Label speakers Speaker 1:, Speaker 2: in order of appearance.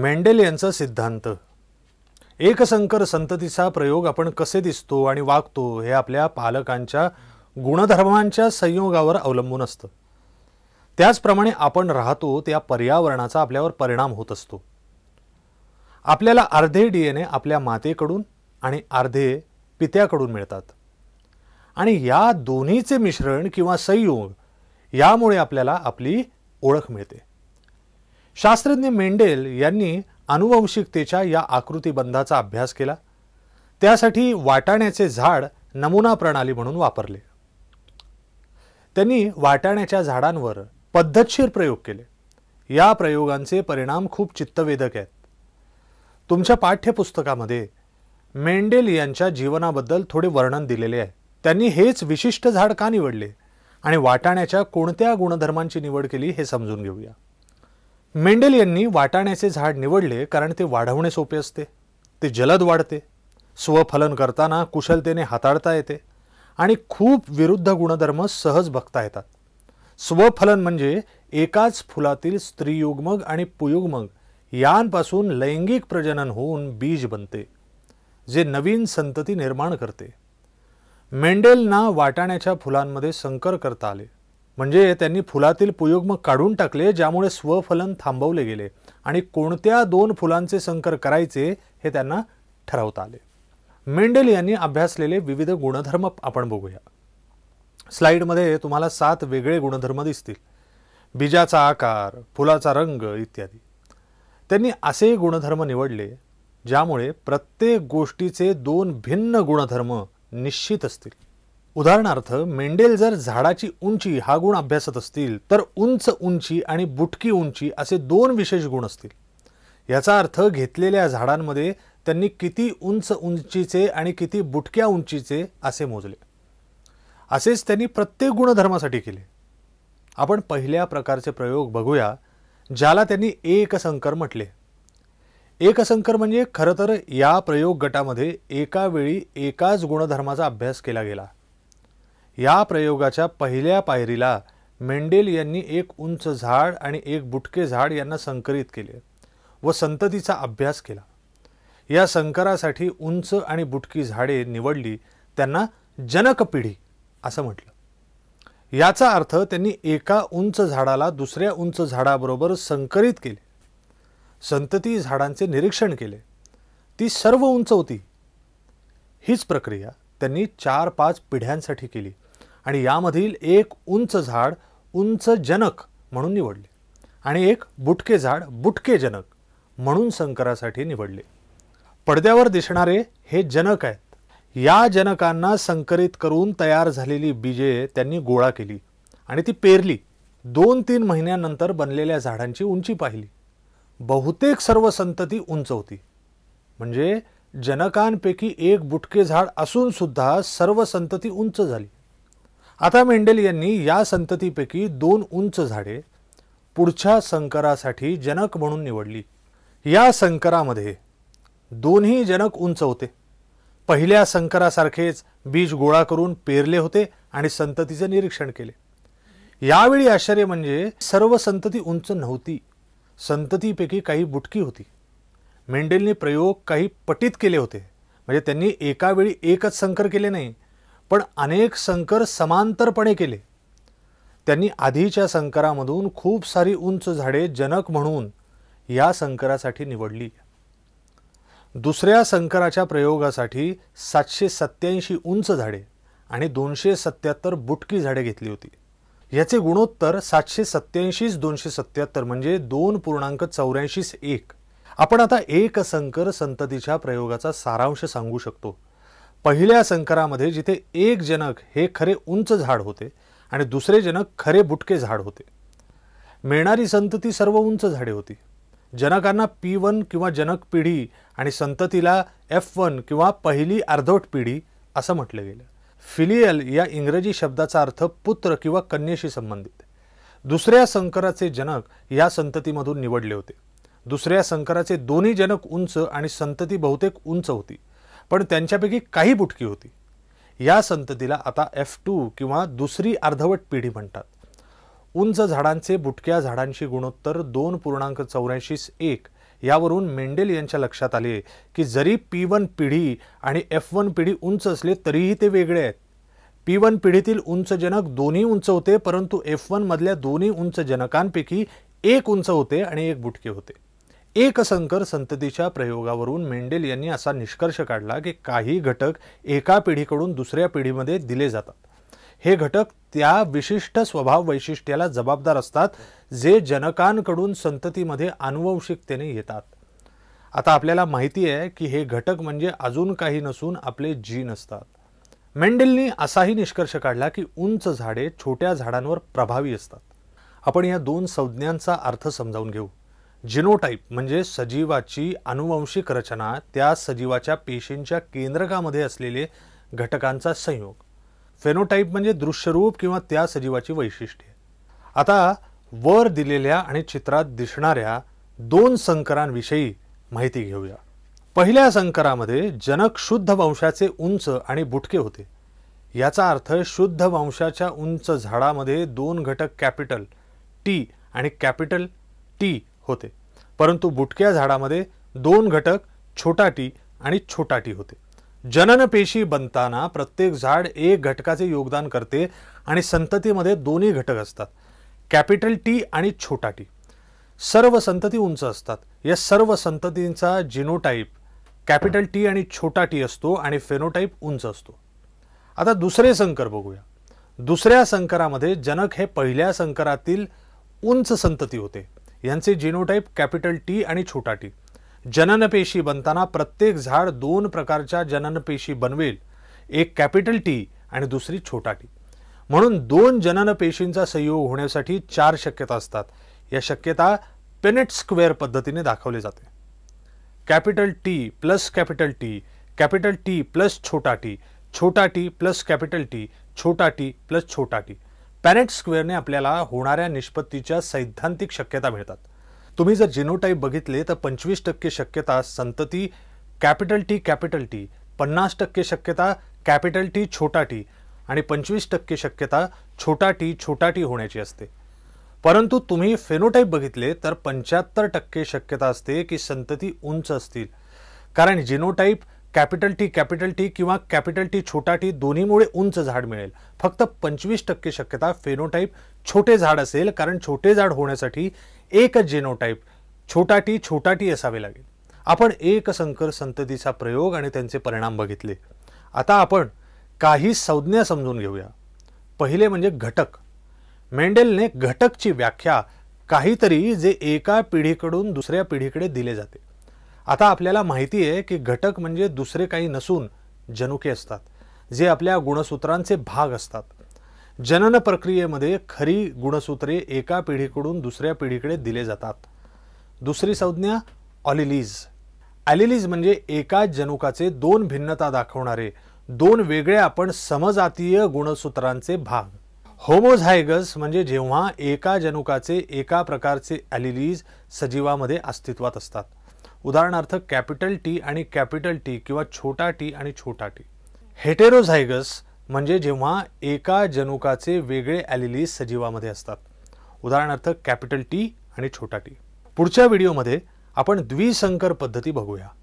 Speaker 1: Mendel यांचा सिद्धांत एकसंकर संततीचा प्रयोग आपण कसे दिसतो आणि वागतो हे आपल्या पालकांच्या गुणधर्मांच्या संयोगावर अवलंबून असतं त्याचप्रमाणे आपण राहतो त्या पर्यावरणाचा आपल्यावर परिणाम होत असतो आपल्याला अर्धे डी एन ए आपल्या मातेकडून आणि अर्धे पित्याकडून मिळतात आणि या दोन्हीचे मिश्रण किंवा संयोग यामुळे आपल्याला आपली ओळख मिळते शास्त्रज्ञ मेंडेल यांनी अनुवंशिकतेच्या या आकृतीबंधाचा अभ्यास केला त्यासाठी वाटाण्याचे झाड नमुना प्रणाली म्हणून वापरले त्यांनी वाटाण्याच्या झाडांवर पद्धतशीर प्रयोग केले या प्रयोगांचे परिणाम खूप चित्तवेधक आहेत तुमच्या पाठ्यपुस्तकामध्ये मेंडेल यांच्या जीवनाबद्दल थोडे वर्णन दिलेले आहे त्यांनी हेच विशिष्ट झाड का निवडले आणि वाटाण्याच्या कोणत्या गुणधर्मांची निवड केली हे समजून घेऊया मेंडेल यांनी वाटाण्याचे झाड निवडले कारण ते वाढवणे सोपे असते ते जलद वाढते स्वफलन करताना कुशलतेने हाताळता येते आणि खूप विरुद्ध गुणधर्म सहज बघता येतात स्वफलन म्हणजे एकाच फुलातील स्त्रीयुग्मग आणि पुयुग्मग यांपासून लैंगिक प्रजनन होऊन बीज बनते जे नवीन संतती निर्माण करते मेंडेलना वाटाण्याच्या फुलांमध्ये संकर करता आले म्हणजे त्यांनी फुलातील पुयुग्म काढून टाकले ज्यामुळे स्वफलन थांबवले गेले आणि कोणत्या दोन फुलांचे संकर करायचे हे त्यांना ठरवता आले मेंडेल यांनी अभ्यासलेले विविध गुणधर्म आपण बघूया स्लाईडमध्ये तुम्हाला सात वेगळे गुणधर्म दिसतील बीजाचा आकार फुलाचा रंग इत्यादी त्यांनी असे गुणधर्म निवडले ज्यामुळे प्रत्येक गोष्टीचे दोन भिन्न गुणधर्म निश्चित असतील उदाहरणार्थ मेंडेल जर झाडाची उंची हा गुण अभ्यासत असतील तर उंच उंची आणि बुटकी उंची असे दोन विशेष गुण असतील याचा अर्थ घेतलेल्या झाडांमध्ये त्यांनी किती उंच उंचीचे आणि किती बुटक्या उंचीचे असे मोजले असेच त्यांनी प्रत्येक गुणधर्मासाठी केले आपण पहिल्या प्रकारचे प्रयोग बघूया ज्याला त्यांनी एकसंकर म्हटले एकसंकर म्हणजे खरं तर या प्रयोग गटामध्ये एकावेळी एकाच गुणधर्माचा अभ्यास केला गेला या प्रयोगाच्या पहिल्या पायरीला मेंडेल यांनी एक उंच झाड आणि एक बुटके झाड यांना संकरित केले व संततीचा अभ्यास केला या संकरासाठी उंच आणि बुटकी झाडे निवडली त्यांना जनक पिढी असं म्हटलं याचा अर्थ त्यांनी एका उंच झाडाला दुसऱ्या उंच झाडाबरोबर संकरित केले संतती झाडांचे निरीक्षण केले ती सर्व उंच होती हीच प्रक्रिया त्यांनी चार पाच पिढ्यांसाठी केली आणि यामधील एक उंच झाड उंच जनक म्हणून निवडले आणि एक बुटके झाड बुटके जनक म्हणून संकरासाठी निवडले पडद्यावर दिसणारे हे जनक आहेत या जनकांना संकरित करून तयार झालेली बीजे त्यांनी गोळा केली आणि ती पेरली दोन तीन महिन्यानंतर बनलेल्या झाडांची उंची पाहिली बहुतेक सर्व संतती उंच होती म्हणजे जनकांपैकी एक बुटके झाड असून सुद्धा सर्व संतती उंच झाली आता मेंडेल यांनी या संततीपैकी दोन उंच झाडे पुढच्या संकरासाठी जनक म्हणून निवडली या संकरामध्ये दोन्ही जनक उंच होते पहिल्या संकरासारखेच बीज गोळा करून पेरले होते आणि संततीचे निरीक्षण केले यावेळी आश्चर्य म्हणजे सर्व संतती उंच नव्हती संततीपैकी काही बुटकी होती मेंडेलने प्रयोग काही पटीत केले होते म्हणजे त्यांनी एका वेळी एकच संकर केले नाही पण अनेक संकर समांतरपणे केले त्यांनी आधीच्या संकरामधून खूप सारी उंच झाडे जनक म्हणून या संकरासाठी निवडली दुसऱ्या संकराच्या प्रयोगासाठी सातशे सत्याऐंशी उंच झाडे आणि दोनशे सत्याहत्तर बुटकी झाडे घेतली होती याचे गुणोत्तर सातशे सत्याऐंशीच दोनशे सत्त्याहत्तर म्हणजे दोन पूर्णांक चौऱ्याऐंशीच एक आपण आता एक संकर संततीच्या प्रयोगाचा सारांश सांगू शकतो पहिल्या संकरामध्ये जिथे एक जनक हे खरे उंच झाड होते आणि दुसरे जनक खरे बुटके झाड होते मिळणारी संतती सर्व उंच झाडे होती जनकांना पी वन किंवा जनक पिढी आणि संततीला एफ वन किंवा पहिली अर्धवट पिढी असं म्हटलं गेलं फिलियल या इंग्रजी शब्दाचा अर्थ पुत्र किंवा कन्येशी संबंधित दुसऱ्या संकराचे जनक या संततीमधून निवडले होते दुसऱ्या संकराचे दोन्ही जनक उंच आणि संतती बहुतेक उंच होती पण त्यांच्यापैकी काही बुटकी होती या संततीला आता एफ टू किंवा दुसरी अर्धवट पिढी म्हणतात उंच झाडांचे बुटक्या झाडांशी गुणोत्तर दोन पूर्णांक चौऱ्याऐंशी एक यावरून मेंडेल यांच्या लक्षात आले की जरी पी वन पिढी आणि एफ वन पिढी उंच असले तरीही ते वेगळे आहेत पी वन पिढीतील उंच जनक दोन्ही उंच होते परंतु एफ मधल्या दोन्ही उंच जनकांपैकी एक उंच होते आणि एक बुटके होते एकसंकर संततीच्या प्रयोगावरून मेंडेल यांनी असा निष्कर्ष काढला की काही घटक एका पिढीकडून दुसऱ्या पिढीमध्ये दिले जातात हे घटक त्या विशिष्ट स्वभाव वैशिष्ट्याला जबाबदार असतात जे जनकांकडून संततीमध्ये अनुवंशिकतेने येतात आता आपल्याला माहिती आहे की हे घटक म्हणजे अजून काही नसून आपले जीन असतात मेंडेलनी असाही निष्कर्ष काढला की उंच झाडे छोट्या झाडांवर प्रभावी असतात आपण या दोन संज्ञांचा अर्थ समजावून घेऊ जिनोटाईप म्हणजे सजीवाची अनुवंशिक रचना त्या सजीवाच्या पेशींच्या केंद्रकामध्ये असलेले घटकांचा संयोग फेनोटाईप म्हणजे दृश्यरूप किंवा त्या सजीवाची वैशिष्ट्ये आता वर दिलेल्या आणि चित्रात दिसणाऱ्या दोन संकरांविषयी माहिती घेऊया पहिल्या संकरामध्ये जनक शुद्ध वंशाचे उंच आणि बुटके होते याचा अर्थ शुद्ध वंशाच्या उंच झाडामध्ये दोन घटक कॅपिटल टी आणि कॅपिटल टी होते परंतु बुटक्या झाडामध्ये दोन घटक छोटाटी आणि छोटाटी होते जननपेशी बनताना प्रत्येक झाड एक घटकाचे योगदान करते आणि संततीमध्ये दोन्ही घटक असतात कॅपिटल टी आणि छोटा टी सर्व संतती उंच असतात या सर्व संततींचा जिनोटाईप कॅपिटल टी आणि छोटा टी असतो आणि फेनोटाईप उंच असतो आता दुसरे संकर बघूया दुसऱ्या संकरामध्ये जनक हे पहिल्या संकरातील उंच संतती होते यांचे जिनोटाईप कॅपिटल टी आणि छोटा टी जननपेशी बनताना प्रत्येक झाड दोन प्रकारच्या जननपेशी बनवेल एक कॅपिटल टी आणि दुसरी छोटा टी म्हणून दोन जननपेशींचा संयोग होण्यासाठी चार शक्यता असतात या शक्यता पेनेट स्क्वेअर पद्धतीने दाखवले जाते capital T plus capital T capital T plus छोटा टी छोटा टी प्लस कॅपिटल टी छोटा टी प्लस छोटा टी पॅनेट स्क्वेअरने आपल्याला होणाऱ्या निष्पत्तीच्या सैद्धांतिक शक्यता मिळतात तुम्ही जर जिनोटाईप बघितले तर पंचवीस टक्के शक्यता संतती कॅपिटल टी कॅपिटल टी पन्नास टक्के शक्यता कॅपिटल टी छोटा टी आणि पंचवीस टक्के शक्यता छोटा टी छोटा टी होण्याची असते परंतु तुम्ही फेनोटाईप बघितले तर पंच्याहत्तर टक्के शक्यता असते की संतती उंच असतील कारण genotype capital T capital T किंवा कॅपिटल टी छोटा टी दोन्हीमुळे उंच झाड मिळेल फक्त पंचवीस टक्के शक्यता फेनोटाईप छोटे झाड असेल कारण छोटे झाड होण्यासाठी एक जेनोटाईप छोटा टी छोटा टी असावे लागेल आपण एक संकर संततीचा प्रयोग आणि त्यांचे परिणाम बघितले आता आपण काही संज्ञा समजून घेऊया पहिले म्हणजे घटक मेंडेलने घटकची व्याख्या काहीतरी जे एका पिढीकडून दुसऱ्या पिढीकडे दिले जाते आता आपल्याला माहिती आहे की घटक म्हणजे दुसरे काही नसून जनुके असतात जे आपल्या गुणसूत्रांचे भाग असतात जनन प्रक्रियेमध्ये खरी गुणसूत्रे एका पिढीकडून दुसऱ्या पिढीकडे दिले जातात दुसरी संज्ञा ऑलिलीज ॲलिलीज म्हणजे एका जनुकाचे दोन भिन्नता दाखवणारे दोन वेगळे आपण समजातीय गुणसूत्रांचे भाग होमोझायगस म्हणजे जेव्हा एका जनुकाचे एका प्रकारचे ॲलिलीज सजीवामध्ये अस्तित्वात असतात उदाहरणार्थ कॅपिटल टी आणि कॅपिटल टी किंवा छोटा टी आणि छोटा टी हेटेरोझायगस म्हणजे जेव्हा एका जनुकाचे वेगळे ॲलिली सजीवामध्ये असतात उदाहरणार्थ कॅपिटल टी आणि छोटा टी पुढच्या व्हिडिओमध्ये आपण द्विसंकर पद्धती बघूया